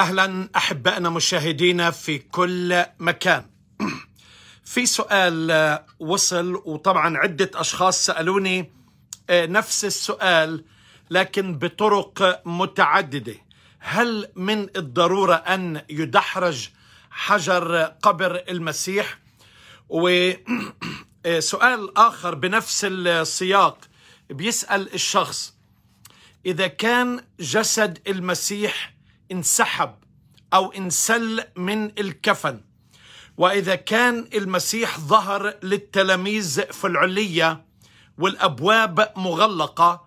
اهلا احبائنا مشاهدينا في كل مكان. في سؤال آه، وصل وطبعا عده اشخاص سالوني آه، نفس السؤال لكن بطرق متعدده. هل من الضروره ان يدحرج حجر قبر المسيح؟ وسؤال آه، اخر بنفس السياق بيسال الشخص اذا كان جسد المسيح انسحب أو انسل من الكفن وإذا كان المسيح ظهر للتلاميذ في العلية والأبواب مغلقة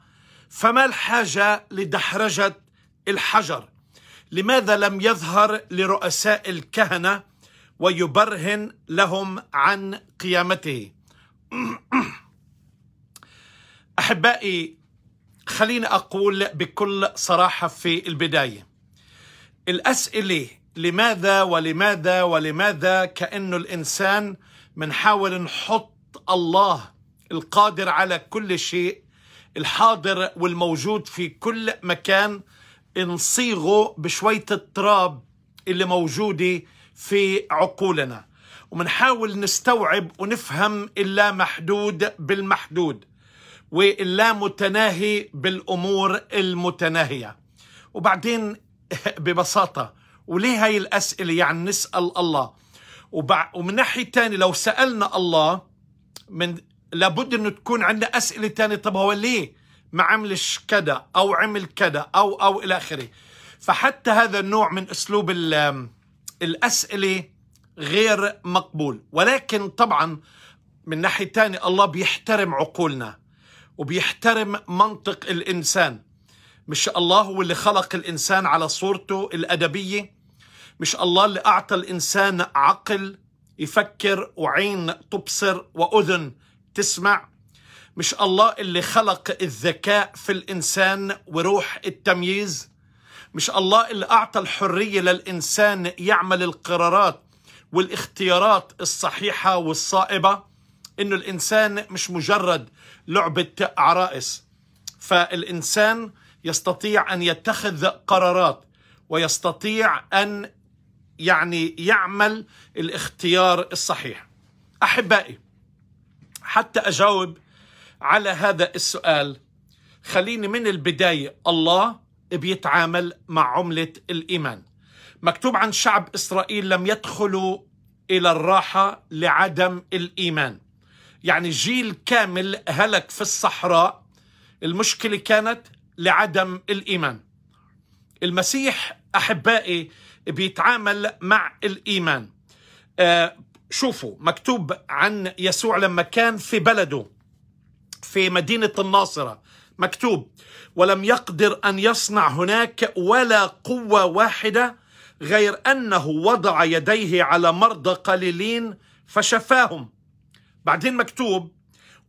فما الحاجة لدحرجة الحجر لماذا لم يظهر لرؤساء الكهنة ويبرهن لهم عن قيامته أحبائي خليني أقول بكل صراحة في البداية الأسئلة لماذا ولماذا ولماذا كأنه الإنسان بنحاول نحط الله القادر على كل شيء الحاضر والموجود في كل مكان نصيغه بشوية التراب اللي موجودة في عقولنا ومنحاول نستوعب ونفهم اللا محدود بالمحدود واللا متناهي بالأمور المتناهية وبعدين ببساطة وليه هاي الأسئلة يعني نسأل الله وبع... ومن ناحية تانية لو سألنا الله من لابد أنه تكون عندنا أسئلة تانية طب هو ليه ما عملش كذا أو عمل كذا أو أو إلى آخره فحتى هذا النوع من أسلوب الأسئلة غير مقبول ولكن طبعا من ناحية تانية الله بيحترم عقولنا وبيحترم منطق الإنسان مش الله هو اللي خلق الإنسان على صورته الأدبية مش الله اللي أعطى الإنسان عقل يفكر وعين تبصر وأذن تسمع مش الله اللي خلق الذكاء في الإنسان وروح التمييز مش الله اللي أعطى الحرية للإنسان يعمل القرارات والاختيارات الصحيحة والصائبة إنه الإنسان مش مجرد لعبة عرائس فالإنسان يستطيع ان يتخذ قرارات ويستطيع ان يعني يعمل الاختيار الصحيح. احبائي حتى اجاوب على هذا السؤال خليني من البدايه الله بيتعامل مع عمله الايمان. مكتوب عن شعب اسرائيل لم يدخلوا الى الراحه لعدم الايمان. يعني جيل كامل هلك في الصحراء المشكله كانت لعدم الايمان المسيح احبائي بيتعامل مع الايمان آه شوفوا مكتوب عن يسوع لما كان في بلده في مدينه الناصره مكتوب ولم يقدر ان يصنع هناك ولا قوه واحده غير انه وضع يديه على مرضى قليلين فشفاهم بعدين مكتوب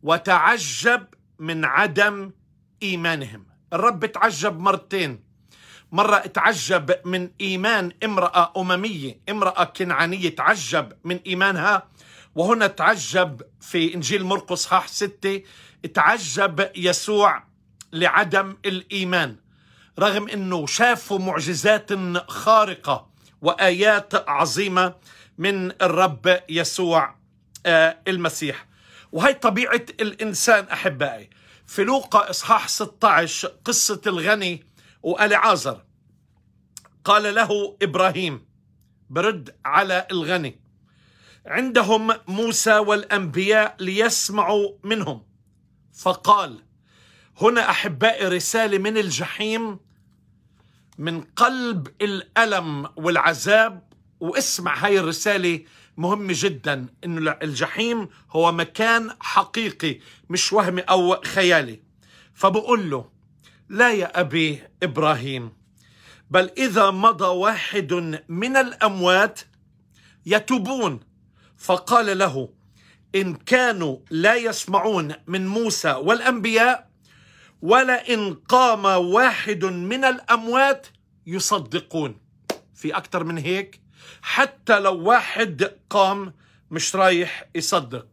وتعجب من عدم ايمانهم الرب تعجب مرتين مرة تعجب من إيمان امرأة أممية امرأة كنعانية تعجب من إيمانها وهنا تعجب في إنجيل مرقس صحاح ستة تعجب يسوع لعدم الإيمان رغم أنه شافوا معجزات خارقة وآيات عظيمة من الرب يسوع آه، المسيح وهي طبيعة الإنسان أحبائي في لوقا إصحاح 16 قصة الغني وألعازر قال له إبراهيم برد على الغني عندهم موسى والأنبياء ليسمعوا منهم فقال هنا أحبائي رسالة من الجحيم من قلب الألم والعذاب واسمع هاي الرسالة مهم جدا انه الجحيم هو مكان حقيقي مش وهمي او خيالي فبقول له لا يا ابي ابراهيم بل اذا مضى واحد من الاموات يتوبون فقال له ان كانوا لا يسمعون من موسى والانبياء ولا ان قام واحد من الاموات يصدقون في اكثر من هيك حتى لو واحد قام مش رايح يصدق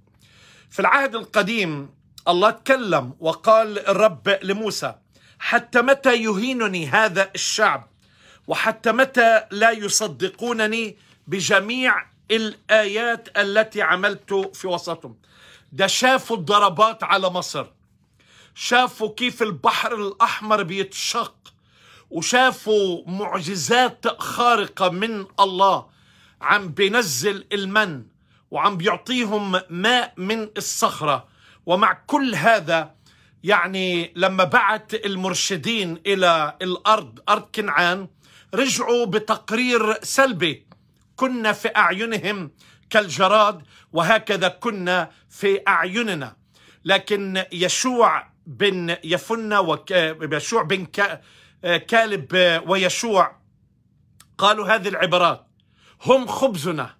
في العهد القديم الله تكلم وقال الرب لموسى حتى متى يهينني هذا الشعب وحتى متى لا يصدقونني بجميع الآيات التي عملت في وسطهم ده شافوا الضربات على مصر شافوا كيف البحر الأحمر بيتشق وشافوا معجزات خارقة من الله عم بينزل المن وعم بيعطيهم ماء من الصخرة ومع كل هذا يعني لما بعت المرشدين إلى الأرض أرض كنعان رجعوا بتقرير سلبي كنا في أعينهم كالجراد وهكذا كنا في أعيننا لكن يشوع بن يفنة ويشوع بن ك... آه، كالب آه، ويشوع قالوا هذه العبارات هم خبزنا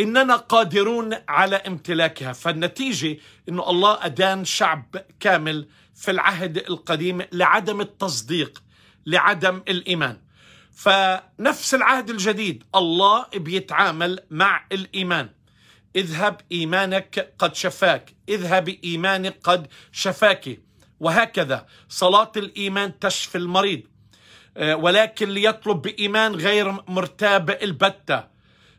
اننا قادرون على امتلاكها فالنتيجه انه الله ادان شعب كامل في العهد القديم لعدم التصديق لعدم الايمان فنفس العهد الجديد الله بيتعامل مع الايمان اذهب ايمانك قد شفاك اذهب ايمانك قد شفاك وهكذا صلاة الإيمان تشفي المريض آه، ولكن ليطلب بإيمان غير مرتاب البتة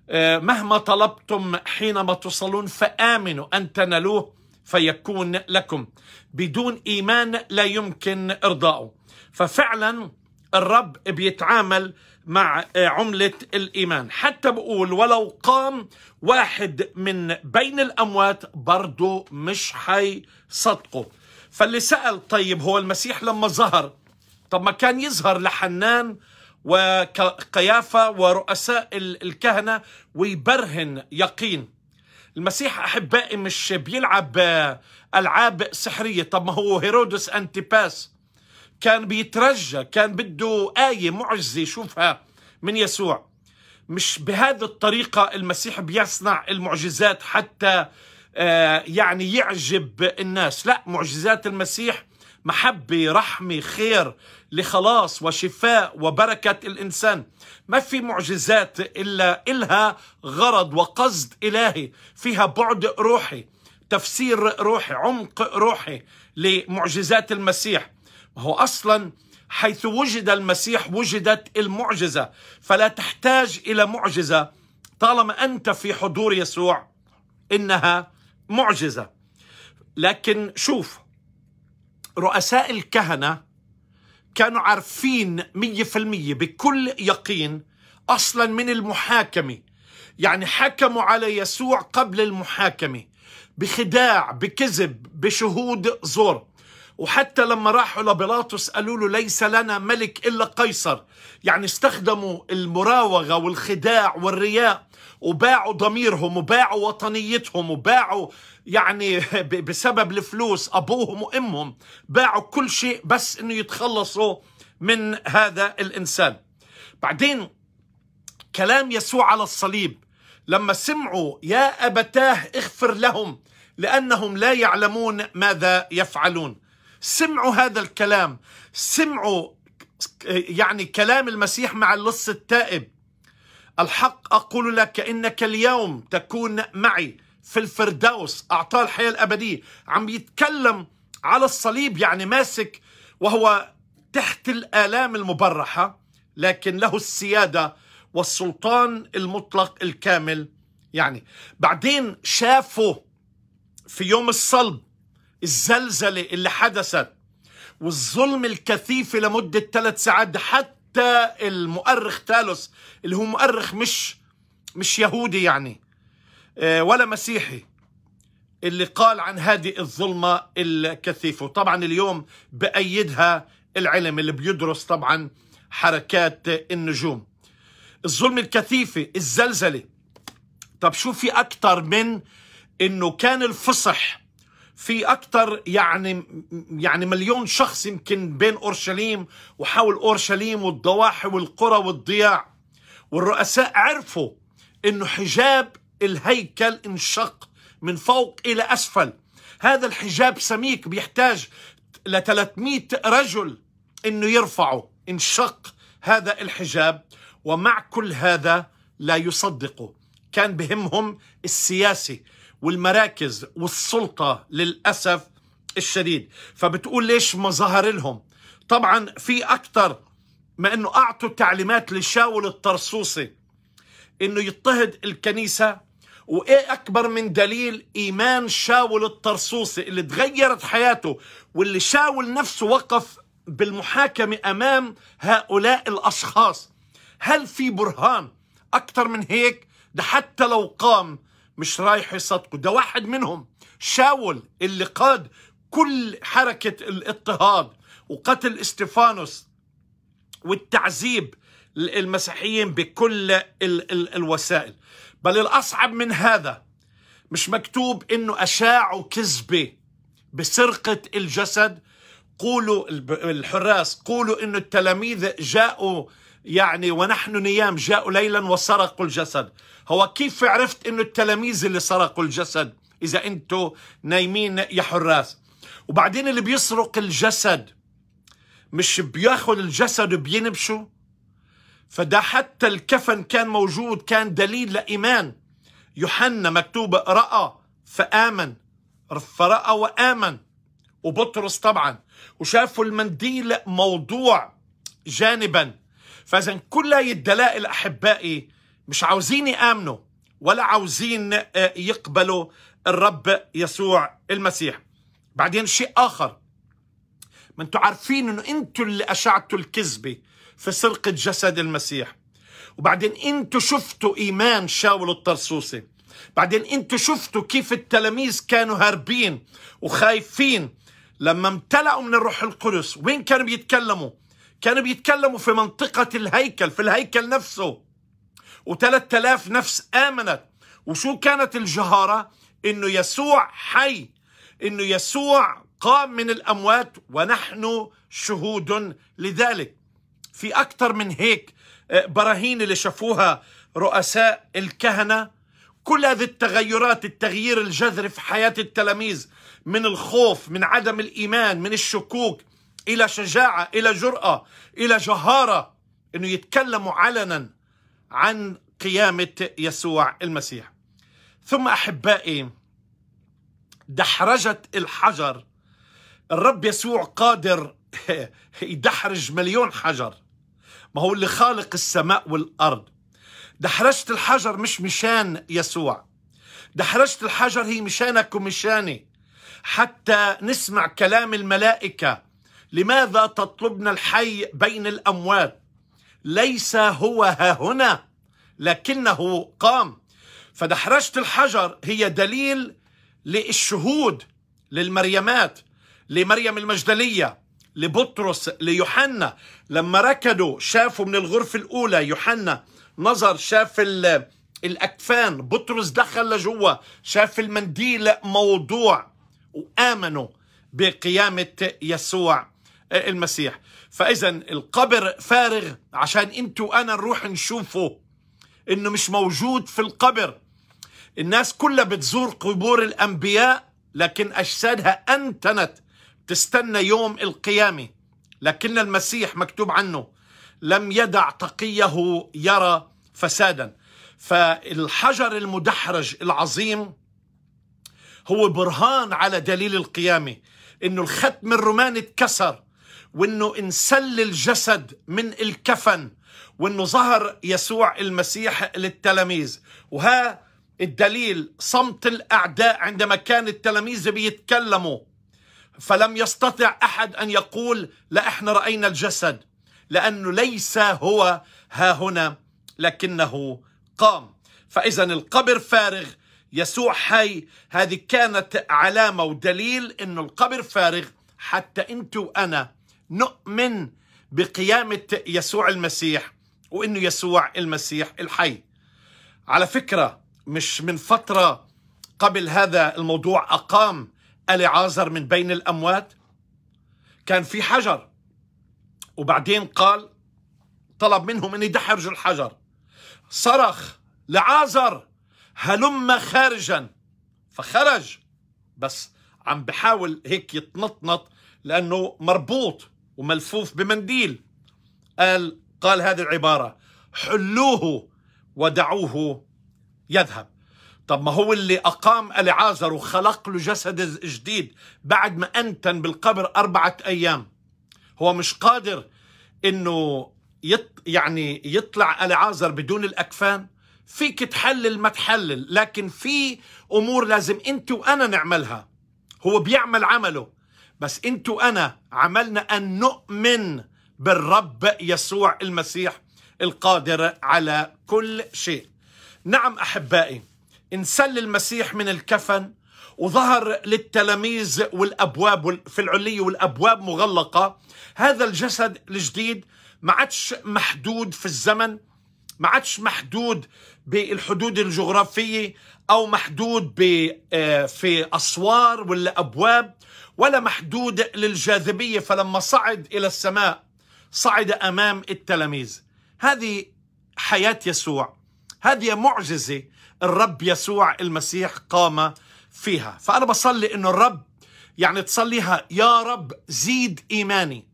آه، مهما طلبتم حينما تصلون فآمنوا أن تنالوه فيكون لكم بدون إيمان لا يمكن إرضاؤه ففعلا الرب بيتعامل مع آه، عملة الإيمان حتى بقول ولو قام واحد من بين الأموات برضه مش صدقه فاللي سأل طيب هو المسيح لما ظهر طب ما كان يظهر لحنان وقيافة ورؤساء الكهنة ويبرهن يقين المسيح أحبائي مش بيلعب ألعاب سحرية طب ما هو هيرودس أنتيباس كان بيترجى كان بده آية معجزة يشوفها من يسوع مش بهذه الطريقة المسيح بيصنع المعجزات حتى آه، يعني يعجب الناس لا معجزات المسيح محبة رحمة خير لخلاص وشفاء وبركة الإنسان ما في معجزات إلا إلها غرض وقصد إلهي فيها بعد روحي تفسير روحي عمق روحي لمعجزات المسيح هو أصلا حيث وجد المسيح وجدت المعجزة فلا تحتاج إلى معجزة طالما أنت في حضور يسوع إنها معجزه لكن شوف رؤساء الكهنه كانوا عارفين 100% بكل يقين اصلا من المحاكمه يعني حكموا على يسوع قبل المحاكمه بخداع بكذب بشهود زور وحتى لما راحوا لبيلاطس قالوا له ليس لنا ملك إلا قيصر يعني استخدموا المراوغة والخداع والرياء وباعوا ضميرهم وباعوا وطنيتهم وباعوا يعني بسبب الفلوس أبوهم وأمهم باعوا كل شيء بس أنه يتخلصوا من هذا الإنسان بعدين كلام يسوع على الصليب لما سمعوا يا أبتاه اغفر لهم لأنهم لا يعلمون ماذا يفعلون سمعوا هذا الكلام سمعوا يعني كلام المسيح مع اللص التائب الحق أقول لك إنك اليوم تكون معي في الفردوس أعطاه الحياة الأبدية عم يتكلم على الصليب يعني ماسك وهو تحت الآلام المبرحة لكن له السيادة والسلطان المطلق الكامل يعني بعدين شافه في يوم الصلب الزلزلة اللي حدثت والظلم الكثيف لمدة ثلاث ساعات حتى المؤرخ تالوس اللي هو مؤرخ مش مش يهودي يعني آه، ولا مسيحي اللي قال عن هذه الظلمة الكثيفة وطبعا اليوم بأيدها العلم اللي بيدرس طبعا حركات النجوم الظلم الكثيفة الزلزلة طب شو في أكتر من أنه كان الفصح في اكثر يعني يعني مليون شخص يمكن بين اورشليم وحول اورشليم والضواحي والقرى والضياع والرؤساء عرفوا انه حجاب الهيكل انشق من فوق الى اسفل هذا الحجاب سميك بيحتاج ل 300 رجل انه يرفعه انشق هذا الحجاب ومع كل هذا لا يصدقوا كان بهمهم السياسي والمراكز والسلطة للأسف الشديد فبتقول ليش ما ظهر لهم طبعا في أكثر ما أنه أعطوا تعليمات لشاول الطرسوسي أنه يضطهد الكنيسة وإيه أكبر من دليل إيمان شاول الطرسوسي اللي تغيرت حياته واللي شاول نفسه وقف بالمحاكمة أمام هؤلاء الأشخاص هل في برهان أكثر من هيك ده حتى لو قام مش رايح يصدقوا ده واحد منهم شاول اللي قاد كل حركة الاضطهاد وقتل استيفانوس والتعذيب المسيحيين بكل ال ال الوسائل بل الأصعب من هذا مش مكتوب إنه أشاعوا كذبة بسرقة الجسد قولوا الحراس قولوا إنه التلاميذ جاءوا يعني ونحن نيام جاءوا ليلا وسرقوا الجسد هو كيف عرفت انه التلاميذ اللي سرقوا الجسد اذا انتم نايمين يا حراس وبعدين اللي بيسرق الجسد مش بياخذ الجسد وبينبشه فده حتى الكفن كان موجود كان دليل لإيمان يوحنا مكتوب رأى فآمن فرأى وآمن وبطرس طبعا وشافوا المنديل موضوع جانبا فاذا كل هاي الدلائل احبائي مش عاوزين يامنوا ولا عاوزين آه، يقبلوا الرب يسوع المسيح بعدين شيء اخر ما انتم عارفين انه انتم اللي اشعتوا الكذبه في سرقه جسد المسيح وبعدين انتم شفتوا ايمان شاول الطرسوسي بعدين انتم شفتوا كيف التلاميذ كانوا هاربين وخايفين لما امتلأوا من الروح القدس وين كانوا بيتكلموا كانوا بيتكلموا في منطقة الهيكل في الهيكل نفسه و3000 نفس آمنت وشو كانت الجهارة إنه يسوع حي إنه يسوع قام من الأموات ونحن شهود لذلك في أكثر من هيك آه، براهين اللي شافوها رؤساء الكهنة كل هذه التغيرات التغيير الجذري في حياة التلاميذ من الخوف من عدم الإيمان من الشكوك إلى شجاعة إلى جرأة إلى جهارة أنه يتكلموا علنا عن قيامة يسوع المسيح ثم أحبائي دحرجت الحجر الرب يسوع قادر يدحرج مليون حجر ما هو اللي خالق السماء والأرض دحرجة الحجر مش مشان يسوع دحرجة الحجر هي مشانك ومشاني حتى نسمع كلام الملائكة لماذا تطلبنا الحي بين الأموات ليس هو ها هنا لكنه قام فدحرجة الحجر هي دليل للشهود للمريمات لمريم المجدلية لبطرس ليوحنا لما ركضوا شافوا من الغرفة الأولى يوحنا نظر شاف الأكفان بطرس دخل لجوا شاف المنديل موضوع وآمنوا بقيامة يسوع آه، المسيح فإذا القبر فارغ عشان أنت وأنا نروح نشوفه إنه مش موجود في القبر الناس كلها بتزور قبور الأنبياء لكن أجسادها أنتنت تستنى يوم القيامة لكن المسيح مكتوب عنه لم يدع تقيه يرى فسادا فالحجر المدحرج العظيم هو برهان على دليل القيامة انه الختم الروماني اتكسر وانه انسل الجسد من الكفن وانه ظهر يسوع المسيح للتلاميذ وها الدليل صمت الاعداء عندما كان التلاميذ بيتكلموا فلم يستطع احد ان يقول لا احنا راينا الجسد لانه ليس هو ها هنا لكنه قام فاذا القبر فارغ يسوع حي هذه كانت علامه ودليل انه القبر فارغ حتى انت وانا نؤمن بقيامة يسوع المسيح وإنه يسوع المسيح الحي على فكرة مش من فترة قبل هذا الموضوع أقام أليعازر من بين الأموات كان في حجر وبعدين قال طلب منهم أن يدحرجوا الحجر صرخ لعازر هلم خارجا فخرج بس عم بحاول هيك يتنطنط لأنه مربوط وملفوف بمنديل قال قال هذه العبارة حلوه ودعوه يذهب طب ما هو اللي أقام ألعازر وخلق له جسد جديد بعد ما أنتن بالقبر أربعة أيام هو مش قادر إنه يط يعني يطلع ألعازر بدون الأكفان فيك تحلل ما تحلل لكن في أمور لازم أنت وأنا نعملها هو بيعمل عمله بس انتوا وانا عملنا ان نؤمن بالرب يسوع المسيح القادر على كل شيء نعم احبائي انسل المسيح من الكفن وظهر للتلاميذ والابواب في العليه والابواب مغلقه هذا الجسد الجديد ما عادش محدود في الزمن ما عادش محدود بالحدود الجغرافيه او محدود آه، في اسوار ولا ابواب ولا محدود للجاذبية فلما صعد إلى السماء صعد أمام التلاميذ هذه حياة يسوع هذه معجزة الرب يسوع المسيح قام فيها فأنا بصلي أنه الرب يعني تصليها يا رب زيد إيماني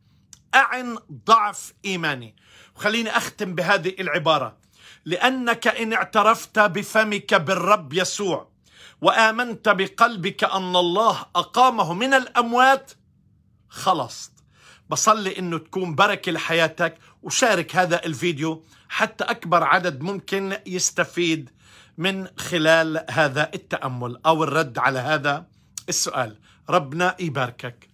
أعن ضعف إيماني وخليني أختم بهذه العبارة لأنك إن اعترفت بفمك بالرب يسوع وآمنت بقلبك أن الله أقامه من الأموات خلصت بصلي أنه تكون بركة لحياتك وشارك هذا الفيديو حتى أكبر عدد ممكن يستفيد من خلال هذا التأمل أو الرد على هذا السؤال ربنا يباركك